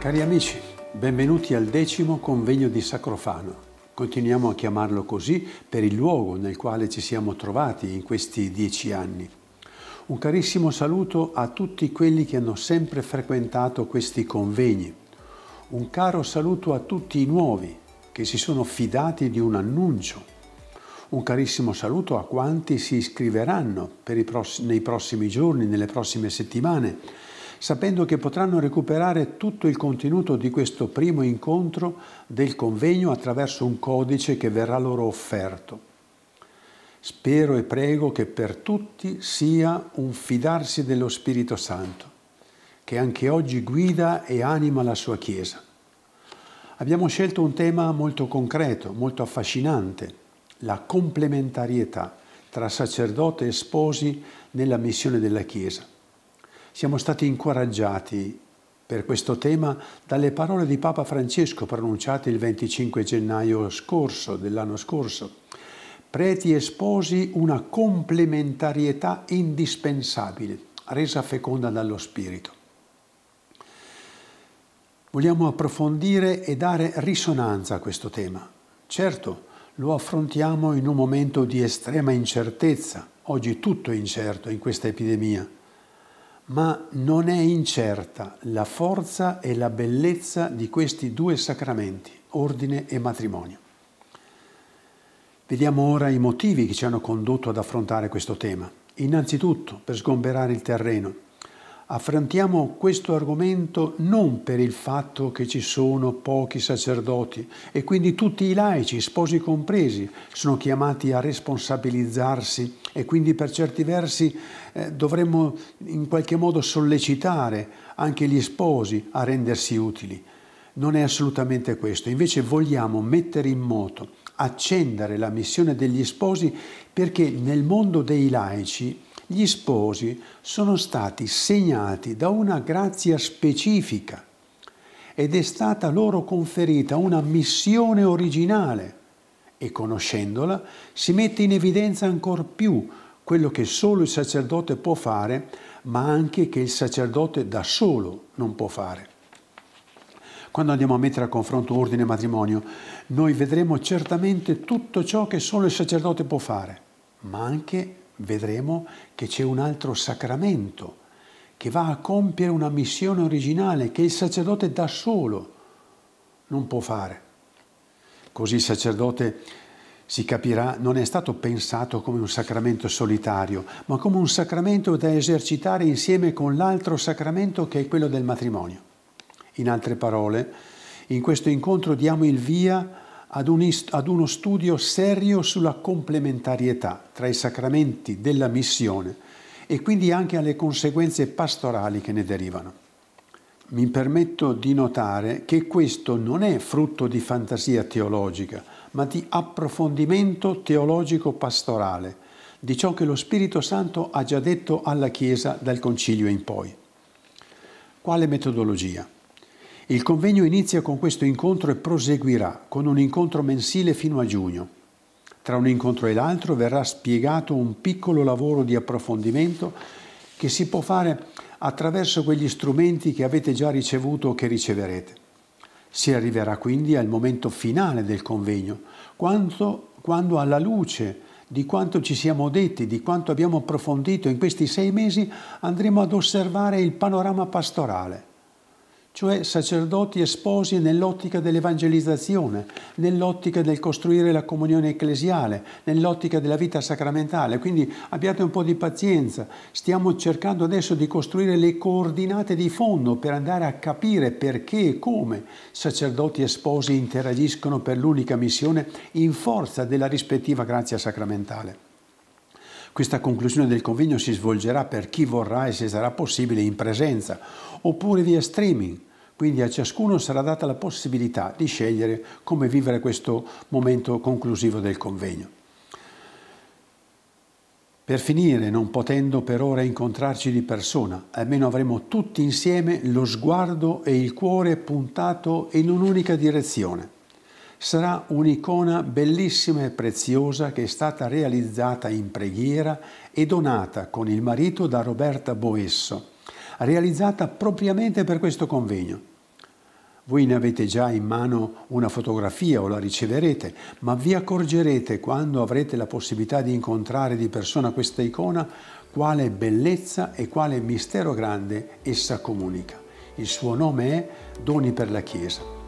Cari amici, benvenuti al decimo convegno di Sacrofano. Continuiamo a chiamarlo così per il luogo nel quale ci siamo trovati in questi dieci anni. Un carissimo saluto a tutti quelli che hanno sempre frequentato questi convegni. Un caro saluto a tutti i nuovi che si sono fidati di un annuncio. Un carissimo saluto a quanti si iscriveranno pross nei prossimi giorni, nelle prossime settimane sapendo che potranno recuperare tutto il contenuto di questo primo incontro del convegno attraverso un codice che verrà loro offerto. Spero e prego che per tutti sia un fidarsi dello Spirito Santo, che anche oggi guida e anima la sua Chiesa. Abbiamo scelto un tema molto concreto, molto affascinante, la complementarietà tra sacerdote e sposi nella missione della Chiesa. Siamo stati incoraggiati per questo tema dalle parole di Papa Francesco pronunciate il 25 gennaio scorso dell'anno scorso. Preti e sposi una complementarietà indispensabile, resa feconda dallo Spirito. Vogliamo approfondire e dare risonanza a questo tema. Certo, lo affrontiamo in un momento di estrema incertezza, oggi tutto è incerto in questa epidemia, ma non è incerta la forza e la bellezza di questi due sacramenti, ordine e matrimonio. Vediamo ora i motivi che ci hanno condotto ad affrontare questo tema. Innanzitutto, per sgomberare il terreno, affrontiamo questo argomento non per il fatto che ci sono pochi sacerdoti e quindi tutti i laici, sposi compresi, sono chiamati a responsabilizzarsi e quindi per certi versi eh, dovremmo in qualche modo sollecitare anche gli sposi a rendersi utili. Non è assolutamente questo, invece vogliamo mettere in moto, accendere la missione degli sposi perché nel mondo dei laici gli sposi sono stati segnati da una grazia specifica ed è stata loro conferita una missione originale e conoscendola si mette in evidenza ancor più quello che solo il sacerdote può fare, ma anche che il sacerdote da solo non può fare. Quando andiamo a mettere a confronto ordine e matrimonio, noi vedremo certamente tutto ciò che solo il sacerdote può fare, ma anche vedremo che c'è un altro sacramento che va a compiere una missione originale che il sacerdote da solo non può fare. Così il sacerdote, si capirà, non è stato pensato come un sacramento solitario, ma come un sacramento da esercitare insieme con l'altro sacramento che è quello del matrimonio. In altre parole, in questo incontro diamo il via ad, un ad uno studio serio sulla complementarietà tra i sacramenti della missione e quindi anche alle conseguenze pastorali che ne derivano mi permetto di notare che questo non è frutto di fantasia teologica, ma di approfondimento teologico-pastorale, di ciò che lo Spirito Santo ha già detto alla Chiesa dal Concilio in poi. Quale metodologia? Il convegno inizia con questo incontro e proseguirà con un incontro mensile fino a giugno. Tra un incontro e l'altro verrà spiegato un piccolo lavoro di approfondimento che si può fare attraverso quegli strumenti che avete già ricevuto o che riceverete. Si arriverà quindi al momento finale del convegno, quando, quando alla luce di quanto ci siamo detti, di quanto abbiamo approfondito in questi sei mesi, andremo ad osservare il panorama pastorale cioè sacerdoti e sposi nell'ottica dell'evangelizzazione, nell'ottica del costruire la comunione ecclesiale, nell'ottica della vita sacramentale. Quindi abbiate un po' di pazienza, stiamo cercando adesso di costruire le coordinate di fondo per andare a capire perché e come sacerdoti e sposi interagiscono per l'unica missione in forza della rispettiva grazia sacramentale. Questa conclusione del convegno si svolgerà per chi vorrà e se sarà possibile in presenza, oppure via streaming quindi a ciascuno sarà data la possibilità di scegliere come vivere questo momento conclusivo del convegno. Per finire, non potendo per ora incontrarci di persona, almeno avremo tutti insieme lo sguardo e il cuore puntato in un'unica direzione. Sarà un'icona bellissima e preziosa che è stata realizzata in preghiera e donata con il marito da Roberta Boesso, realizzata propriamente per questo convegno. Voi ne avete già in mano una fotografia o la riceverete, ma vi accorgerete quando avrete la possibilità di incontrare di persona questa icona quale bellezza e quale mistero grande essa comunica. Il suo nome è Doni per la Chiesa.